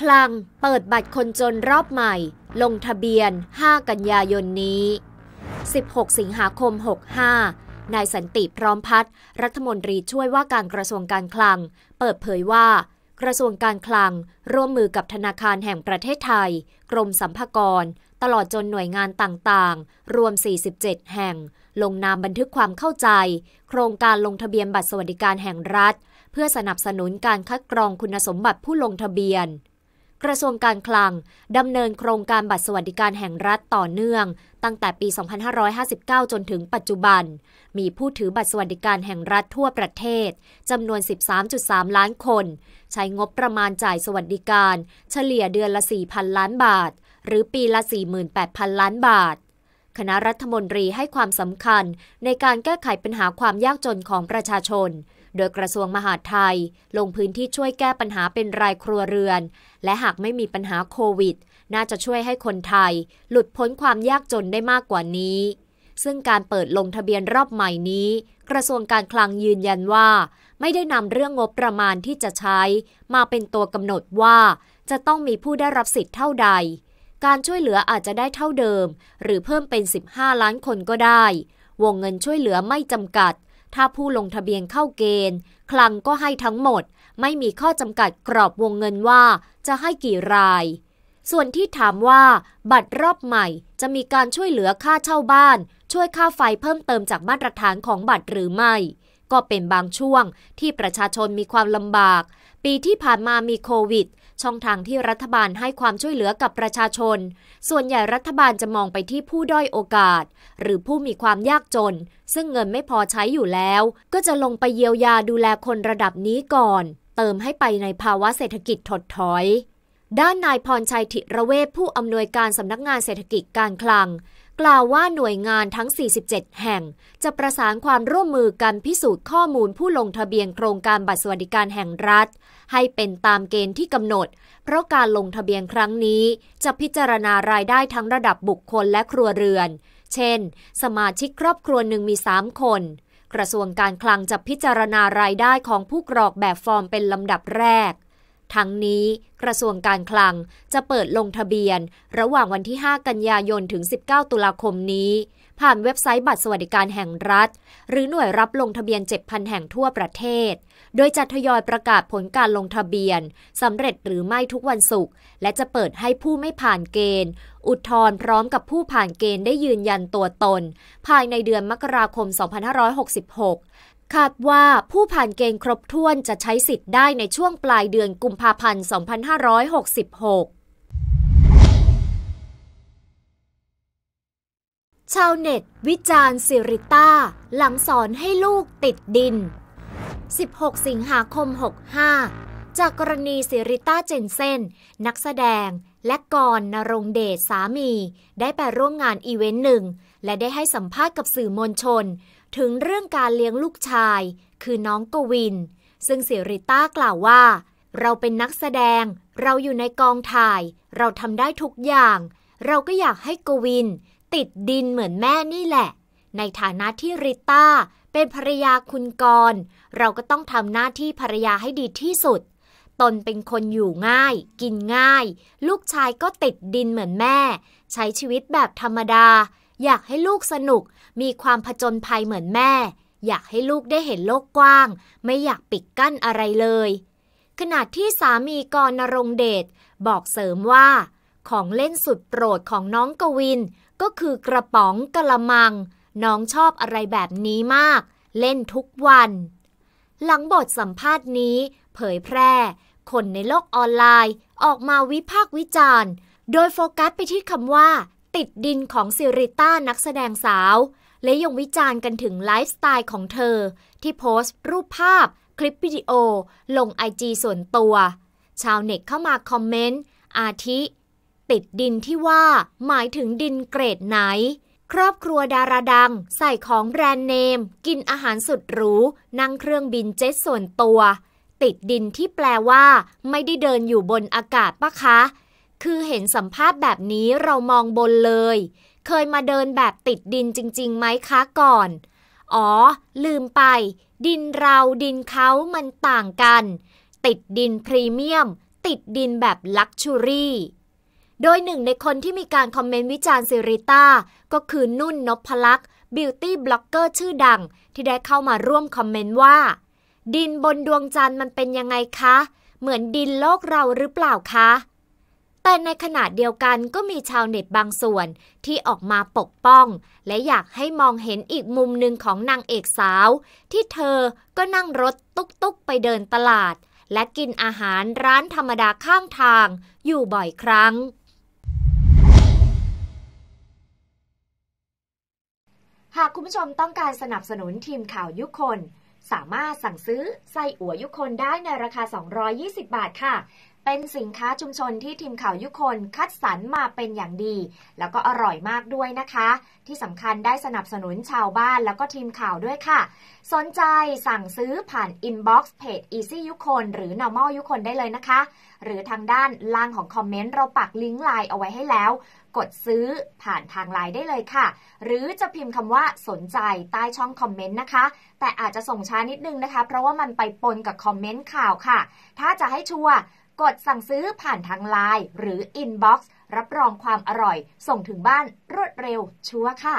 คลังเปิดบัตรคนจนรอบใหม่ ลงทะเบียน 5 กันยายนนี้ 16 สิงหาคม 65 นายสันติพร้อมพัฒน์รัฐมนตรีช่วยว่าการกระทรวงการคลัง เปิดเผยว่า กระทรวงการคลัง ร่วมมือกับธนาคารแห่งประเทศไทย กรมสัมภากร ตลอดจนหน่วยงานต่างๆ รวม 47 แห่ง ลงนามบันทึกความเข้าใจ โครงการลงทะเบียนบัตรสวัสดิการแห่งรัฐ เพื่อสนับสนุนการคัดกรองคุณสมบัติผู้ลงทะเบียนกระทรวงการคลังดำเนินโครงการบัตรสวัสดิการแห่งรัฐต่อเนื่องตั้งแต่ปี 2559 จนถึงปัจจุบัน มีผู้ถือบัตรสวัสดิการแห่งรัฐทั่วประเทศจำนวน 13.3 ล้านคน ใช้งบประมาณจ่ายสวัสดิการเฉลี่ยเดือนละ 4,000 ล้านบาท หรือปีละ 48,000 ล้านบาท คณะรัฐมนตรีให้ความสำคัญในการแก้ไขปัญหาความยากจนของประชาชนโดยกระทรวงมหาดไทย ลงพื้นที่ช่วยแก้ปัญหาเป็นรายครัวเรือน และหากไม่มีปัญหาโควิด น่าจะช่วยให้คนไทย หลุดพ้นความยากจนได้มากกว่านี้ ซึ่งการเปิดลงทะเบียนรอบใหม่นี้ กระทรวงการคลังยืนยันว่า ไม่ได้นำเรื่องงบประมาณที่จะใช้ มาเป็นตัวกำหนดว่า จะต้องมีผู้ได้รับสิทธิ์เท่าใด การช่วยเหลืออาจจะได้เท่าเดิม หรือเพิ่มเป็น 15 ล้านคนก็ได้วงเงินช่วยเหลือไม่จำกัดถ้าผู้ลงทะเบียนเข้าเกณฑ์ คลังก็ให้ทั้งหมด ไม่มีข้อจำกัดกรอบวงเงินว่าจะให้กี่ราย ส่วนที่ถามว่า บัตรรอบใหม่จะมีการช่วยเหลือค่าเช่าบ้าน ช่วยค่าไฟเพิ่มเติมจากมาตรฐานของบัตรหรือไม่ ก็เป็นบางช่วงที่ประชาชนมีความลำบาก ปีที่ผ่านมามีโควิดช่องทางที่รัฐบาลให้ความช่วยเหลือกับประชาชน ส่วนใหญ่รัฐบาลจะมองไปที่ผู้ด้อยโอกาส หรือผู้มีความยากจน ซึ่งเงินไม่พอใช้อยู่แล้ว ก็จะลงไปเยียวยาดูแลคนระดับนี้ก่อน เติมให้ไปในภาวะเศรษฐกิจถดถอย ด้านนายพรชัยธิระเวศผู้อำนวยการสำนักงานเศรษฐกิจการคลังกล่าวว่าหน่วยงานทั้ง 47 แห่ง จะประสานความร่วมมือกัน พิสูจน์ข้อมูลผู้ลงทะเบียนโครงการบัตรสวัสดิการแห่งรัฐ ให้เป็นตามเกณฑ์ที่กำหนด เพราะการลงทะเบียนครั้งนี้จะพิจารณารายได้ทั้งระดับบุคคลและครัวเรือน เช่น สมาชิกครอบครัวหนึ่งมี 3 คน กระทรวงการคลังจะพิจารณารายได้ของผู้กรอกแบบฟอร์มเป็นลำดับแรกทั้งนี้กระทรวงการคลังจะเปิดลงทะเบียนระหว่างวันที่ 5 กันยายนถึง 19 ตุลาคมนี้ ผ่านเว็บไซต์บัตรสวัสดิการแห่งรัฐ หรือหน่วยรับลงทะเบียน 7,000 แห่งทั่วประเทศ โดยจะทยอยประกาศผลการลงทะเบียน สำเร็จหรือไม่ทุกวันศุกร์และจะเปิดให้ผู้ไม่ผ่านเกณฑ์อุทธรพร้อมกับผู้ผ่านเกณฑ์ได้ยืนยันตัวตน ภายในเดือนมกราคม 2566คาดว่าผู้ผ่านเกณฑ์ครบถ้วนจะใช้สิทธิ์ได้ในช่วงปลายเดือนกุมภาพันธ์ 2566 ชาวเน็ต วิจารณ์สิริต้า หลังสอนให้ลูกติดดิน 16 สิงหาคม 65 จากกรณีสิริต้าเจนเซนนักแสดงและกรนรงเดชสามี ได้ไปร่วมงานอีเวนต์หนึ่ง และได้ให้สัมภาษณ์กับสื่อมวลชนถึงเรื่องการเลี้ยงลูกชายคือน้องกวิน ซึ่งสิริต้ากล่าวว่า เราเป็นนักแสดง เราอยู่ในกองถ่าย เราทำได้ทุกอย่าง เราก็อยากให้กวิน ติดดินเหมือนแม่นี่แหละ ในฐานะที่ริต้าเป็นภรยาคุณกร เราก็ต้องทำหน้าที่ภรยาให้ดีที่สุด ตนเป็นคนอยู่ง่าย กินง่าย ลูกชายก็ติดดินเหมือนแม่ ใช้ชีวิตแบบธรรมดาอยากให้ลูกสนุกมีความผจญภัยเหมือนแม่ อยากให้ลูกได้เห็นโลกกว้าง ไม่อยากปิดกั้นอะไรเลย ขณะที่สามีกรณรงเดชบอกเสริมว่า ของเล่นสุดโปรดของน้องกวิน ก็คือกระป๋องกระมัง น้องชอบอะไรแบบนี้มาก เล่นทุกวัน หลังบทสัมภาษณ์นี้ เผยแพร่ คนในโลกออนไลน์ ออกมาวิพากษ์วิจารณ์ โดยโฟกัสไปที่คำว่าติดดินของซิริต้านักแสดงสาวและยังวิจารณ์กันถึงไลฟ์สไตล์ของเธอ ที่โพสต์ รูปภาพ คลิปวิดีโอ ลงไอจีส่วนตัว ชาวเน็ตเข้ามาคอมเมนต์ อาทิ ติดดินที่ว่า หมายถึงดินเกรดไหน ครอบครัวดาราดัง ใส่ของแบรนด์เนม กินอาหารสุดหรู นั่งเครื่องบินเจ็ตส่วนตัว ติดดินที่แปลว่า ไม่ได้เดินอยู่บนอากาศปะคะคือเห็นสัมภาษณ์แบบนี้เรามองบนเลย เคยมาเดินแบบติดดินจริง ๆ ไหมคะก่อน อ๋อ ลืมไป ดินเราดินเขามันต่างกัน ติดดินพรีเมียม ติดดินแบบลักชูรี่ โดยหนึ่งในคนที่มีการคอมเมนต์วิจารณ์ซิริต้า ก็คือนุ่นนพลักษ์บิวตี้บล็อกเกอร์ชื่อดัง ที่ได้เข้ามาร่วมคอมเมนต์ว่า ดินบนดวงจันทร์มันเป็นยังไงคะ เหมือนดินโลกเราหรือเปล่าคะแต่ในขณะเดียวกันก็มีชาวเน็ตบางส่วนที่ออกมาปกป้อง และอยากให้มองเห็นอีกมุมหนึ่งของนางเอกสาว ที่เธอก็นั่งรถตุ๊กๆไปเดินตลาด และกินอาหารร้านธรรมดาข้างทาง อยู่บ่อยครั้ง หากคุณผู้ชมต้องการสนับสนุนทีมข่าวยุคนสามารถสั่งซื้อไส้อั่วยุคนได้ในราคา 220 บาทค่ะเป็นสินค้าชุมชนที่ทีมข่าวยุคน คัดสรรมาเป็นอย่างดี แล้วก็อร่อยมากด้วยนะคะ ที่สำคัญได้สนับสนุนชาวบ้านแล้วก็ทีมข่าวด้วยค่ะ สนใจสั่งซื้อผ่านอินบ็อกซ์เพจ Easy ยุคนหรือ Normal ยุคนได้เลยนะคะ หรือทางด้านล่างของคอมเมนต์ เราปักลิงก์ไลน์เอาไว้ให้แล้ว กดซื้อผ่านทางไลน์ได้เลยค่ะ หรือจะพิมพ์คำว่าสนใจใต้ช่องคอมเมนต์นะคะแต่อาจจะส่งช้านิดนึงนะคะ เพราะว่ามันไปปนกับคอมเมนต์ข่าวค่ะ ถ้าจะให้ชัวร์กดสั่งซื้อผ่านทางไลน์หรืออินบ็อกซ์รับรองความอร่อย ส่งถึงบ้านรวดเร็วชัวร์ค่ะ